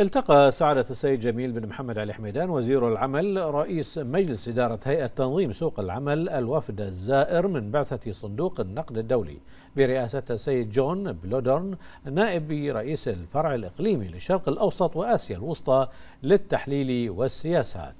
التقى سعادة السيد جميل بن محمد علي حميدان وزير العمل رئيس مجلس إدارة هيئة تنظيم سوق العمل الوفد الزائر من بعثة صندوق النقد الدولي برئاسة السيد جون بلودرن نائب رئيس الفرع الإقليمي للشرق الأوسط وآسيا الوسطى للتحليل والسياسات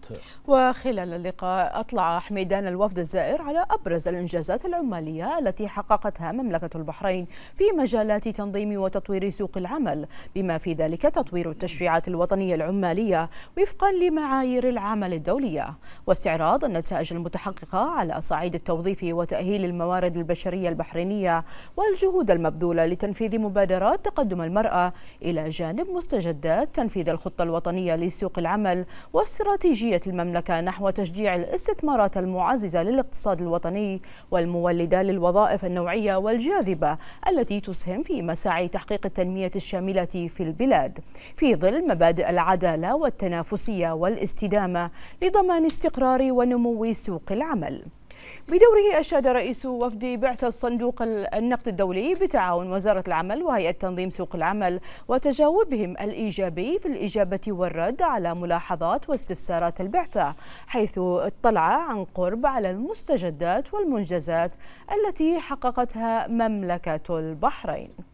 وخلال اللقاء أطلع حميدان الوفد الزائر على أبرز الإنجازات العمالية التي حققتها مملكة البحرين في مجالات تنظيم وتطوير سوق العمل بما في ذلك تطوير التشريع التشريعات الوطنية العمالية وفقا لمعايير العمل الدولية واستعراض النتائج المتحققة على صعيد التوظيف وتأهيل الموارد البشرية البحرينية والجهود المبذولة لتنفيذ مبادرات تقدم المرأة إلى جانب مستجدات تنفيذ الخطة الوطنية لسوق العمل واستراتيجية المملكة نحو تشجيع الاستثمارات المعززة للاقتصاد الوطني والمولدة للوظائف النوعية والجاذبة التي تسهم في مساعي تحقيق التنمية الشاملة في البلاد في ظل تشمل مبادئ العدالة والتنافسية والاستدامة لضمان استقرار ونمو سوق العمل بدوره أشاد رئيس وفد بعثة صندوق النقد الدولي بتعاون وزارة العمل وهيئة تنظيم سوق العمل وتجاوبهم الإيجابي في الإجابة والرد على ملاحظات واستفسارات البعثة حيث اطلع عن قرب على المستجدات والمنجزات التي حققتها مملكة البحرين